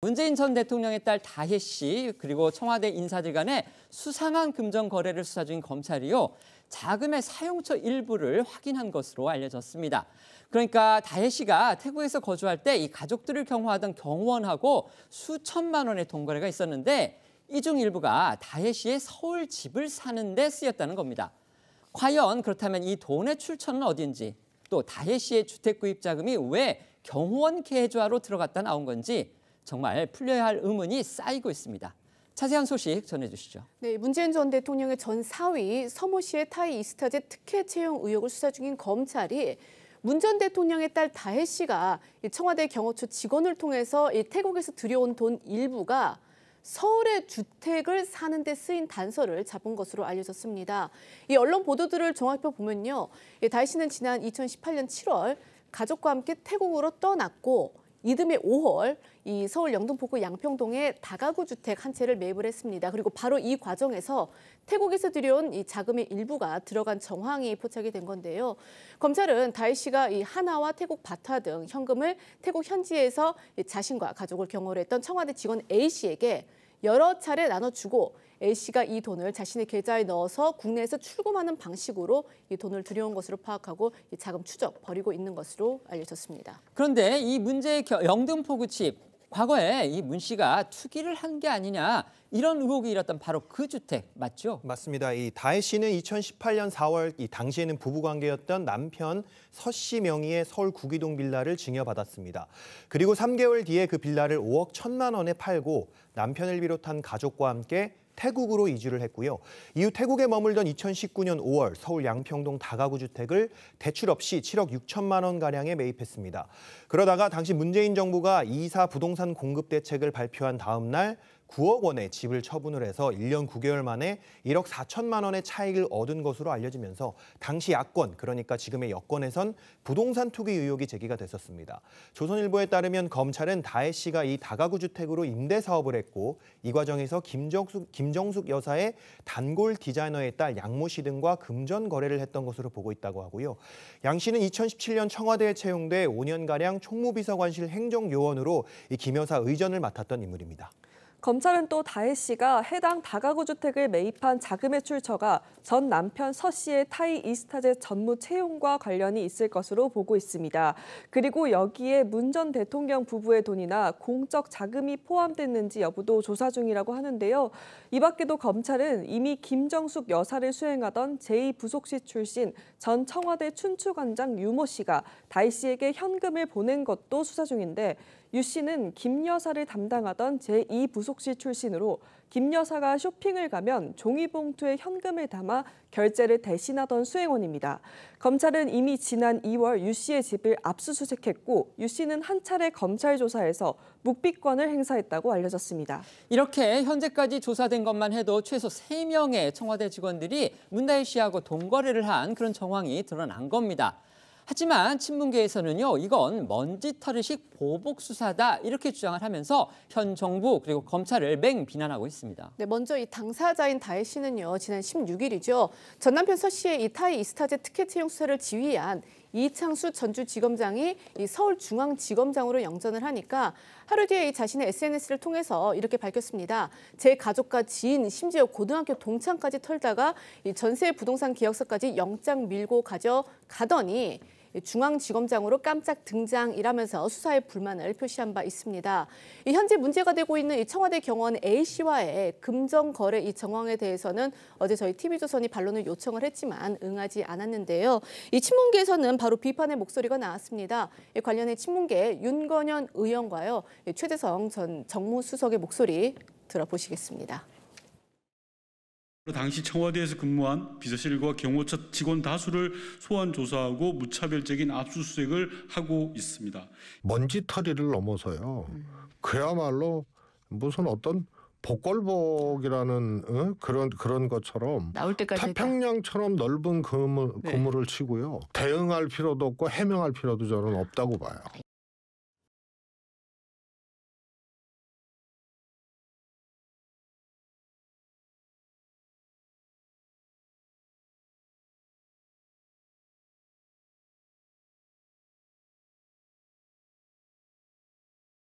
문재인 전 대통령의 딸 다혜 씨 그리고 청와대 인사들 간의 수상한 금전 거래를 수사 중인 검찰이요. 자금의 사용처 일부를 확인한 것으로 알려졌습니다. 그러니까 다혜 씨가 태국에서 거주할 때 이 가족들을 경호하던 경호원하고 수천만 원의 돈거래가 있었는데 이 중 일부가 다혜 씨의 서울 집을 사는 데 쓰였다는 겁니다. 과연 그렇다면 이 돈의 출처는 어디인지 또 다혜 씨의 주택 구입 자금이 왜 경호원 계좌로 들어갔다 나온 건지 정말 풀려야 할 의문이 쌓이고 있습니다. 자세한 소식 전해주시죠. 네, 문재인 전 대통령의 전 사위 서모 씨의 타이 이스타제 특혜 채용 의혹을 수사 중인 검찰이 문 전 대통령의 딸 다혜 씨가 청와대 경호처 직원을 통해서 태국에서 들여온 돈 일부가 서울의 주택을 사는 데 쓰인 단서를 잡은 것으로 알려졌습니다. 이 언론 보도들을 종합해보면요. 다혜 씨는 지난 2018년 7월 가족과 함께 태국으로 떠났고 이듬해 5월 이 서울 영등포구 양평동에 다가구 주택 한 채를 매입을 했습니다. 그리고 바로 이 과정에서 태국에서 들여온 이 자금의 일부가 들어간 정황이 포착이 된 건데요. 검찰은 다혜 씨가 이 하나와 태국 바타 등 현금을 태국 현지에서 자신과 가족을 경호를 했던 청와대 직원 A 씨에게 여러 차례 나눠주고 A씨가 이 돈을 자신의 계좌에 넣어서 국내에서 출금하는 방식으로 이 돈을 들여온 것으로 파악하고 이 자금 추적 벌이고 있는 것으로 알려졌습니다. 그런데 이 문제의 영등포구칩 과거에 이 문 씨가 투기를 한 게 아니냐 이런 의혹이 일었던 바로 그 주택 맞죠? 맞습니다. 이 다혜 씨는 2018년 4월 이 당시에는 부부관계였던 남편 서 씨 명의의 서울 구기동 빌라를 증여받았습니다. 그리고 3개월 뒤에 그 빌라를 5억 1천만 원에 팔고 남편을 비롯한 가족과 함께 태국으로 이주를 했고요. 이후 태국에 머물던 2019년 5월 서울 양평동 다가구 주택을 대출 없이 7억 6천만 원가량에 매입했습니다. 그러다가 당시 문재인 정부가 이사 부동산 공급 대책을 발표한 다음 날 9억 원의 집을 처분을 해서 1년 9개월 만에 1억 4천만 원의 차익을 얻은 것으로 알려지면서 당시 야권, 그러니까 지금의 여권에선 부동산 투기 의혹이 제기가 됐었습니다. 조선일보에 따르면 검찰은 다혜 씨가 이 다가구 주택으로 임대 사업을 했고 이 과정에서 김정숙, 김정숙 여사의 단골 디자이너의 딸 양모 씨 등과 금전 거래를 했던 것으로 보고 있다고 하고요. 양 씨는 2017년 청와대에 채용돼 5년가량 총무비서관실 행정요원으로 이김 여사 의전을 맡았던 인물입니다. 검찰은 또 다혜 씨가 해당 다가구 주택을 매입한 자금의 출처가 전 남편 서 씨의 타이 이스타제 전무 채용과 관련이 있을 것으로 보고 있습니다. 그리고 여기에 문 전 대통령 부부의 돈이나 공적 자금이 포함됐는지 여부도 조사 중이라고 하는데요. 이 밖에도 검찰은 이미 김정숙 여사를 수행하던 제2부속시 출신 전 청와대 춘추관장 유모 씨가 다혜 씨에게 현금을 보낸 것도 수사 중인데 유 씨는 김 여사를 담당하던 제2부속시 무속 씨 출신으로 김 여사가 쇼핑을 가면 종이봉투에 현금을 담아 결제를 대신하던 수행원입니다. 검찰은 이미 지난 2월 유 씨의 집을 압수수색했고 유 씨는 한 차례 검찰 조사에서 묵비권을 행사했다고 알려졌습니다. 이렇게 현재까지 조사된 것만 해도 최소 3명의 청와대 직원들이 문다혜 씨하고 동거래를 한 그런 정황이 드러난 겁니다. 하지만 친문계에서는요, 이건 먼지 털이식 보복 수사다 이렇게 주장을 하면서 현 정부 그리고 검찰을 맹 비난하고 있습니다. 네, 먼저 이 당사자인 다혜 씨는요, 지난 16일이죠. 전 남편 서 씨의 이 타이 이스타제 티켓 채용 수사를 지휘한 이창수 전주지검장이 이 서울중앙지검장으로 영전을 하니까 하루 뒤에 이 자신의 SNS를 통해서 이렇게 밝혔습니다. 제 가족과 지인, 심지어 고등학교 동창까지 털다가 이 전세 부동산 기업사까지 영장 밀고 가져 가더니 예, 중앙지검장으로 깜짝 등장이라면서 수사에 불만을 표시한 바 있습니다. 현재 문제가 되고 있는 청와대 경원 A씨와의 금전 거래 이 정황에 대해서는 어제 저희 TV조선이 반론을 요청을 했지만 응하지 않았는데요. 이 친문계에서는 바로 비판의 목소리가 나왔습니다. 관련해 친문계 윤건현 의원과요. 최재성 전 정무수석의 목소리 들어보시겠습니다. 당시 청와대에서 근무한 비서실과 경호처 직원 다수를 소환 조사하고 무차별적인 압수수색을 하고 있습니다. 먼지털이를 넘어서요. 그야말로 무슨 어떤 복골복이라는 어? 그런 그런 것처럼 태평양처럼 넓은 그물, 네. 그물을 네. 치고요. 대응할 필요도 없고 해명할 필요도 저는 없다고 봐요.